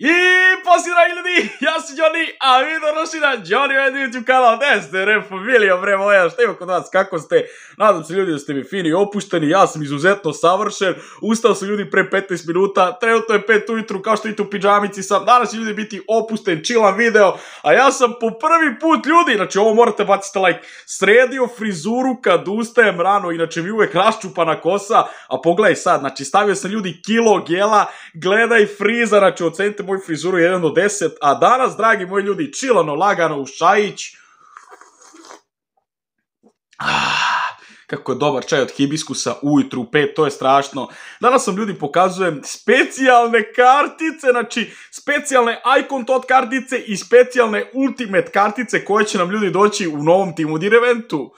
Yeah! pozdrav ljudi, ja sam Johnny, a vi dobrošli na Johnny Red YouTube kanal, gde ste re familija bre moja, šta ima kod vas, kako ste, nadam se ljudi da ste mi fini i opušteni, ja sam izuzetno savršen, ustao sam ljudi pre 15 minuta, trenutno je 5 ujutru, kao što vidite u piđamici sam, danas će ljudi biti opušten, chillan video, a ja sam po prvi put ljudi, znači ovo morate baciti like, sredio frizuru kad ustajem rano, inače mi uvek raščupana kosa, a pogledaj sad, znači stavio sam ljudi kilo gela, gledaj friza, znači ocenite moju frizuru, jedan 1 do 10, a danas, dragi moji ljudi, čilano, lagano, u šajić. Ah, kako je dobar čaj od hibiskusa ujutru u pet, to je strašno. Danas vam ljudi pokazujem specijalne kartice, znači specijalne Icon Tot kartice i specijalne Ultimate kartice koje će nam ljudi doći u novom Timudir eventu.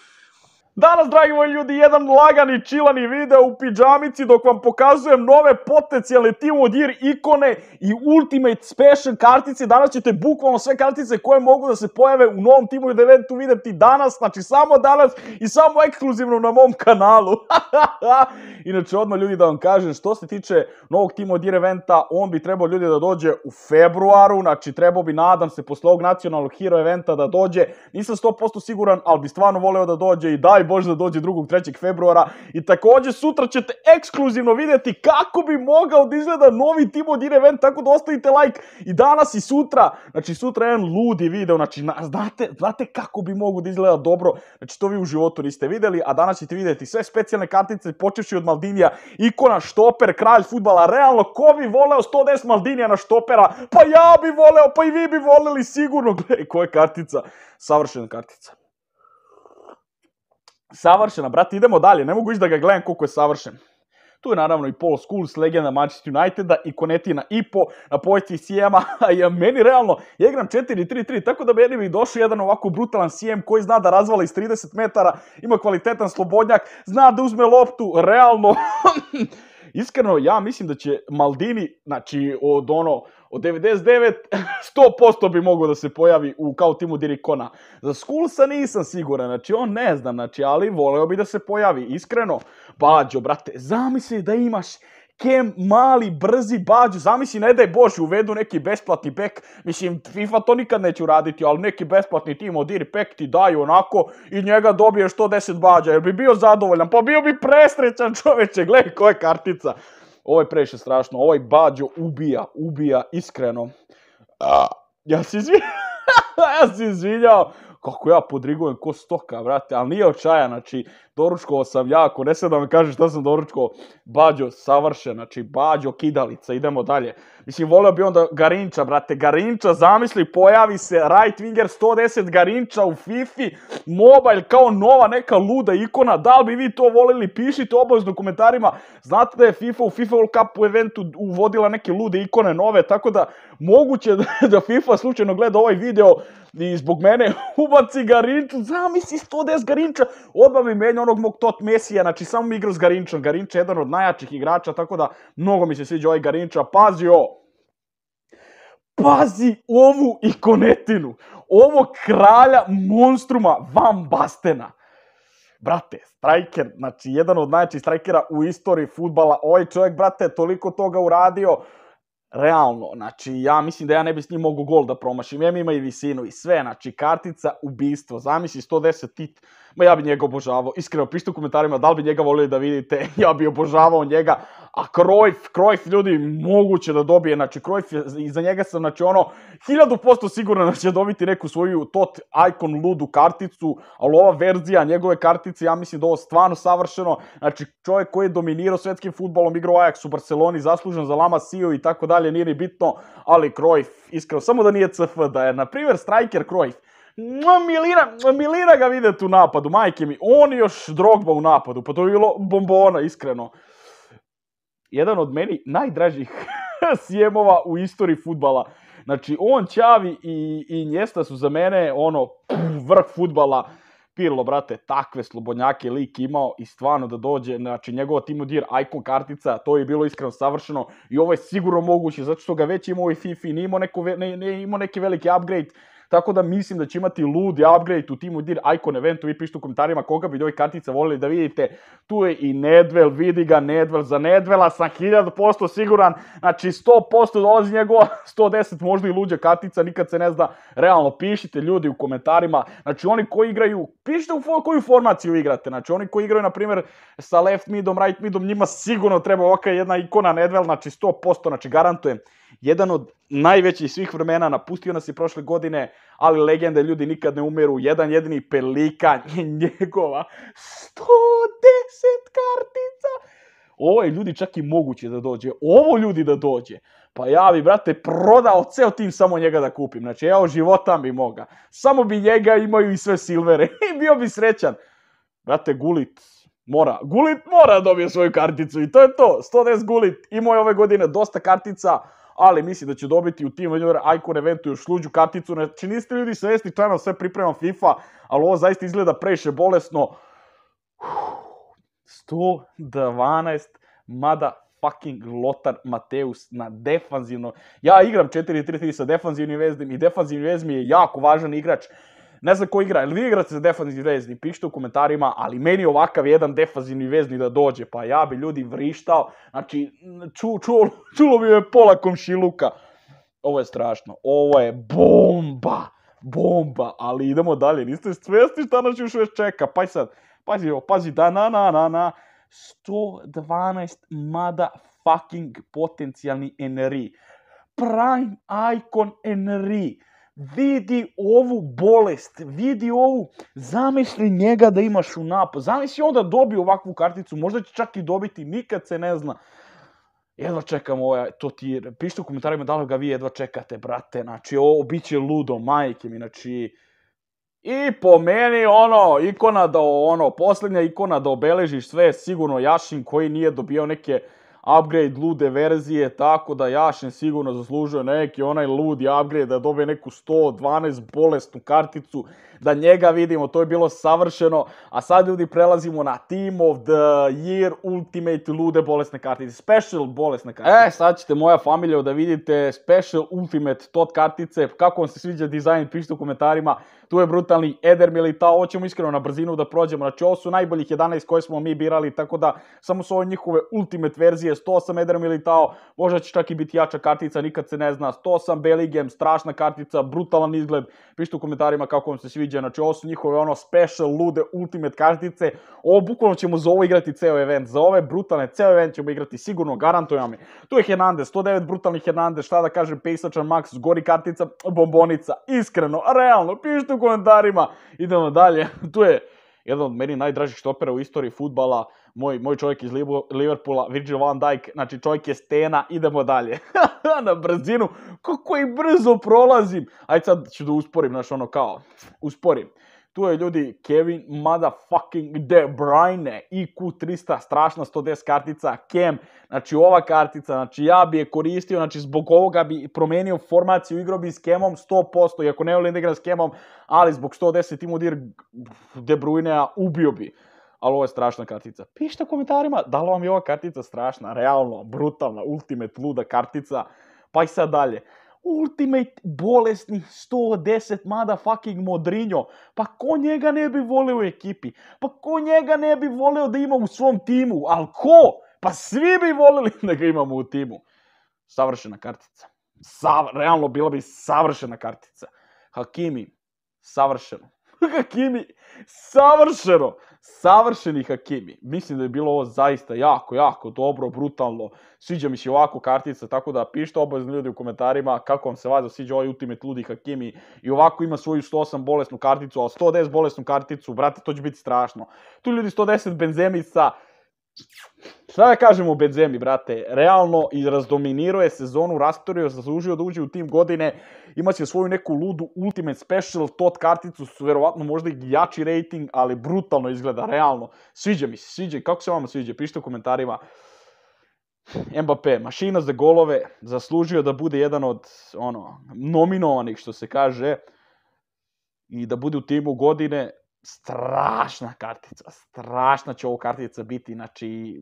Danas, dragi moji ljudi, jedan lagani, čilani video u pijamici dok vam pokazujem nove potencijalne Team of Year ikone i Ultimate Special kartice. Danas ćete bukvalno sve kartice koje mogu da se pojave u novom Team of eventu videti danas, znači samo danas i samo ekskluzivno na mom kanalu. Inače, odmah ljudi da vam kažem, što se tiče novog Team of Year eventa, on bi trebao ljudi da dođe u februaru, znači trebao bi, nadam se, posle ovog nacionalnog hero eventa da dođe. Nisam 100% siguran, ali bi stvarno voleo da dođe i daj Bože da dođe 2. 3. februara i takođe sutra ćete ekskluzivno videti kako bi mogao da izgleda novi tim od Event, tako da ostavite like i danas i sutra, znači sutra je jedan ludi video, znači na, znate, znate kako bi mogu da izgleda dobro, znači to vi u životu niste videli, a danas ćete videti sve specijalne kartice, počevši od Maldinija, ikona, štoper, kralj futbala, realno, ko bi voleo 110 Maldinija na štopera, pa ja bi voleo, pa i vi bi voleli sigurno, gledaj, koja kartica, savršena kartica. Savršena, brate, idemo dalje, ne mogu ići da ga gledam koliko je savršen. Tu je naravno i Paul Scholes, legenda Manchester Uniteda i Konetina i po na poziciji a ja, meni realno, ja igram 4-3-3, tako da meni bi došao jedan ovako brutalan CM koji zna da razvala iz 30 metara, ima kvalitetan slobodnjak, zna da uzme loptu, realno... Iskreno, ja mislim da će Maldini, znači, od ono, od 99, 100% bi mogao da se pojavi u, kao timu Dirikona. Za Skulsa nisam siguran, znači on ne znam, znači, ali voleo bi da se pojavi, iskreno. Bađo, brate, zamisli da imaš Kem, mali, brzi, bađu, zamisli, ne daj Bože, uvedu neki besplatni pek, mislim, FIFA to nikad neće uraditi, ali neki besplatni tim od Iri pek ti daju onako i njega dobiješ 110 bađa, jer bi bio zadovoljan, pa bio bi presrećan čoveče, gledaj koja kartica. Ovo je previše strašno. Ovaj Bađo ubija, ubija iskreno. Ja se izvinjam. ja se izvinjao kako ja podrigujem ko stoka, vrate, ali nije očaja, znači, doručkovao sam jako, ne se da mi kaže šta sam doručkovao, Bađo, savršen, znači, Bađo, kidalica, idemo dalje. Mislim, voleo bi onda Garinča, brate. Garinča, zamisli, pojavi se right winger 110 Garinča u Fifi, mobile kao nova neka luda ikona. Da li bi vi to voleli? Pišite obavezno u komentarima. Znate da je FIFA u FIFA World Cup u eventu uvodila neke lude ikone nove, tako da moguće da, da FIFA slučajno gleda ovaj video i zbog mene ubaci Garinču, zamisli 110 Garinča, odmah mi menja onog mog tot Mesija, znači samo mi igrao s Garinčom, Garinč je jedan od najjačih igrača, tako da mnogo mi se sviđa ovaj Garinča, pazio! pazi ovu ikonetinu, ovo kralja monstruma Van Bastena. Brate, striker, znači jedan od najjačih strajkera u istoriji futbala, ovaj čovjek, brate, toliko toga uradio, realno, znači ja mislim da ja ne bi s njim mogu gol da promašim, ja ima i visinu i sve, znači kartica, ubistvo, zamisli 110 tit, ma ja bi njega obožavao. Iskreno, pišite u komentarima da li bi njega volili da vidite, ja bi obožavao njega. A Cruyff, Cruyff ljudi moguće da dobije, znači Cruyff, je, iza njega sam znači ono, hiljadu posto siguran da će dobiti neku svoju tot icon ludu karticu, ali ova verzija njegove kartice, ja mislim da ovo stvarno savršeno, znači čovjek koji je dominirao svetskim futbolom, igrao Ajax u Barceloni, zaslužen za Lama Sio i tako dalje, nije ni bitno, ali Cruyff, iskreno, samo da nije CF, da je, na primjer, striker Cruyff, Milina, Milina ga vide tu napadu, majke mi. On još drogba u napadu, pa to je bilo bombona, iskreno. Jedan od meni najdražih sjemova u istoriji futbala. Znači, on, Ćavi i, i Njesta su za mene, ono, vrh futbala. Pirlo, brate, takve slobodnjake lik imao i stvarno da dođe, znači njegov Timo Dir, Icon kartica, to je bilo iskreno savršeno i ovo je sigurno moguće, zato što ga već imao i Fifi, nije imao, neko, ne, ne, imao neki veliki upgrade, Tako da mislim da će imati ludi upgrade u timu Dir Icon eventu. Vi pišite u komentarima koga bi ovih kartica volili da vidite. Tu je i Nedvel, vidi ga Nedvel. Za Nedvela sam 1000% siguran. Znači 100% dolazi njegova 110, možda i luđa kartica, nikad se ne zna. Realno pišite ljudi u komentarima. Znači oni koji igraju, pišite u fo koju formaciju igrate. Znači oni koji igraju, na primjer, sa left midom, right midom, njima sigurno treba ovakva jedna ikona Nedvel, znači 100%, znači garantujem jedan od najvećih svih vremena, napustio nas je prošle godine, ali legende ljudi nikad ne umeru, jedan jedini pelika njegova 110 kartica! Ovo je ljudi čak i moguće da dođe, ovo ljudi da dođe. Pa ja bi, brate, prodao ceo tim samo njega da kupim. Znači, evo, života bi moga. Samo bi njega imaju i sve silvere. I bio bi srećan. Brate, gulit, mora. Gulit mora da dobije svoju karticu i to je to. 110 Gulit. Imao je ove godine dosta kartica ali misli da će dobiti u Team Junior Icon eventu još luđu karticu. Znači, niste ljudi svesni čajno sve pripremam FIFA, ali ovo zaista izgleda previše bolesno. 112, mada fucking Lothar Mateus na defanzivno. Ja igram 4-3-3 sa defanzivnim veznim i defanzivni vezmi je jako važan igrač ne znam ko igra, jel vi igrate za defanzivni vezni, pišite u komentarima, ali meni ovakav jedan defanzivni vezni da dođe, pa ja bi ljudi vrištao, znači, ču, čulo, čulo bi me pola komšiluka. Ovo je strašno, ovo je bomba, bomba, ali idemo dalje, niste svjesni šta nas još čeka, pa sad, pazi ovo, pazi, da na na na na, 112 mada fucking potencijalni Enri. Prime Icon Enri vidi ovu bolest, vidi ovu, zamisli njega da imaš u napad, zamisli onda dobi ovakvu karticu, možda će čak i dobiti, nikad se ne zna. Jedva čekam ovaj, to ti, pišite u komentarima da li ga vi jedva čekate, brate, znači ovo bit će ludo, majke mi, znači... I po meni, ono, ikona da, ono, posljednja ikona da obeležiš sve, sigurno Jašin koji nije dobio neke upgrade lude verzije, tako da Jašin sigurno zaslužuje neki onaj ludi upgrade da dobije neku 112 bolestnu karticu da njega vidimo, to je bilo savršeno, a sad ljudi prelazimo na Team of the Year Ultimate lude bolesne kartice, special bolesne kartice. E, sad ćete moja familija da vidite special ultimate tot kartice, kako vam se sviđa dizajn, pišite u komentarima, tu je brutalni Eder Militao, hoćemo iskreno na brzinu da prođemo, znači ovo su najboljih 11 koje smo mi birali, tako da samo su ovo njihove ultimate verzije, 108 Eder Militao, možda će čak i biti jača kartica, nikad se ne zna, 108 Bellingham, strašna kartica, brutalan izgled, pišite u komentarima kako vam se sviđa neviđeno. Znači, ovo su njihove ono special, lude, ultimate kartice. Ovo bukvalno ćemo za ovo igrati ceo event. Za ove brutalne ceo event ćemo igrati sigurno, garantujem mi. Tu je Hernandez, 109 brutalnih Hernandez, šta da kažem, Pejsačan Max, gori kartica, bombonica. Iskreno, realno, pišite u komentarima. Idemo dalje. Tu je jedan od meni najdražih štopera u istoriji futbala, moj, moj čovjek iz Liverpoola, Virgil van Dijk, znači čovjek je stena, idemo dalje. na brzinu, kako i brzo prolazim. Ajde sad ću da usporim, znaš ono kao, usporim. Tu je ljudi Kevin motherfucking De Bruyne, IQ 300, strašna 110 kartica, Kem, znači ova kartica, znači ja bi je koristio, znači zbog ovoga bi promenio formaciju, igrao bi s Kemom 100%, iako ne volim da igram s Kemom, ali zbog 110 imu dir De Bruyne ubio bi ali ovo je strašna kartica. Pišite u komentarima da li vam je ova kartica strašna, realno, brutalna, ultimate luda kartica, pa i sad dalje. Ultimate bolesni 110 mada fucking Modrinjo. Pa ko njega ne bi voleo u ekipi? Pa ko njega ne bi voleo da ima u svom timu? Al ko? Pa svi bi voleli da ga imamo u timu. Savršena kartica. Sav, realno bila bi savršena kartica. Hakimi, savršeno. Hakimi, savršeno, savršeni Hakimi. Mislim da je bilo ovo zaista jako, jako dobro, brutalno. Sviđa mi se ovako kartica, tako da pišite obavezno ljudi u komentarima kako vam se vaza sviđa ovaj Ultimate Ludi Hakimi. I ovako ima svoju 108 bolesnu karticu, a 110 bolesnu karticu, brate, to će biti strašno. Tu ljudi 110 Benzemica, Šta da kažemo o Benzemi, brate? Realno i razdominirao je sezonu, rastorio, zaslužio da uđe u tim godine imaće svoju neku ludu Ultimate Special, tot karticu su verovatno možda i jači rating, ali brutalno izgleda, realno. Sviđa mi se, sviđa, kako se vama sviđa, pišite u komentarima. Mbappé, mašina za golove, zaslužio da bude jedan od ono, nominovanih, što se kaže, i da bude u timu godine, strašna kartica, strašna će ovo kartica biti, znači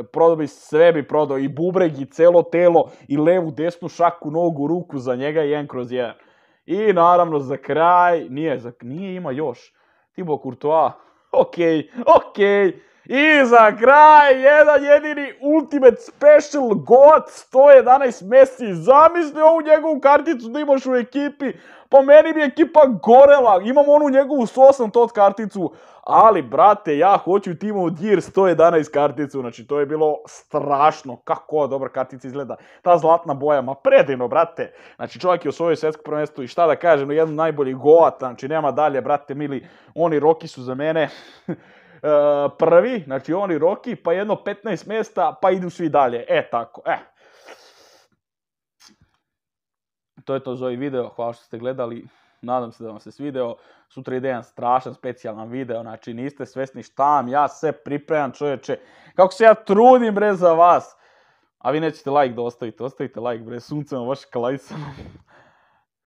e, prodao bi sve bi prodao i bubreg i celo telo i levu, desnu šaku, nogu, ruku za njega jedan kroz jedan. I naravno za kraj, nije, za, nije ima još, Tibo Courtois, okej, okay, okej, okay. I za kraj, jedan jedini Ultimate Special God 111 Messi. Zamisli ovu njegovu karticu da imaš u ekipi. Po meni bi ekipa gorela. Imam onu njegovu 108 tot karticu. Ali, brate, ja hoću Team od Gear 111 karticu. Znači, to je bilo strašno. Kako dobra kartica izgleda. Ta zlatna boja, ma predivno, brate. Znači, čovjek je osvojio svjetsko prvenstvo i šta da kažem, jedan najbolji goata. Znači, nema dalje, brate, mili. Oni roki su za mene. E, prvi, znači oni Roki, pa jedno 15 mesta, pa idu svi dalje. E, tako, e. To je to za ovaj video, hvala što ste gledali, nadam se da vam se svideo. Sutra ide jedan strašan specijalan video, znači niste svesni šta vam, ja se pripremam čoveče, kako se ja trudim bre za vas. A vi nećete like da ostavite, ostavite like bre, suncem vaš klajsama.